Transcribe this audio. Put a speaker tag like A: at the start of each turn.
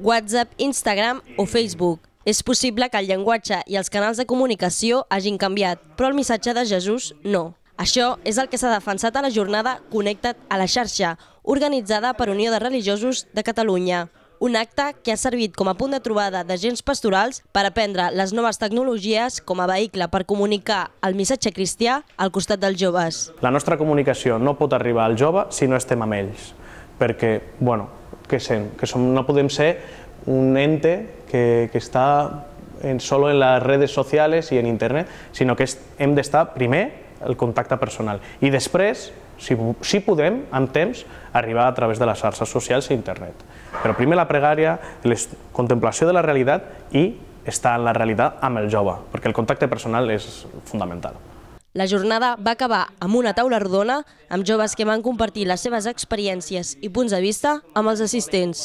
A: WhatsApp, Instagram o mm. Facebook. És possible que el llenguatge i els canals de comunicació hagin canviat, però el missatge de Jesús no. Això és el que s'ha defensat a la jornada Connecta't a la xarxa, organitzada per Unió de Religiosos de Catalunya. Un acte que ha servit com a punt de trobada d'agents pastorals per aprendre les noves tecnologies com a vehicle per comunicar el missatge cristià al costat dels joves.
B: La nostra comunicació no pot arribar al jove si no estem amb ells, perquè, bueno, que sem, que som, no podem ser un ente que, que està en, solo en les redes socials i en internet, sinó que és, hem d'estar primer el contacte personal i després, si, si podem, amb temps, arribar a través de les xarxes socials i internet. Però primer la pregària, la contemplació de la realitat i estar en la realitat amb el jove, perquè el contacte personal és fundamental.
A: La jornada va acabar amb una taula rodona amb
C: joves que van compartir les seves experiències i punts de vista amb els assistents.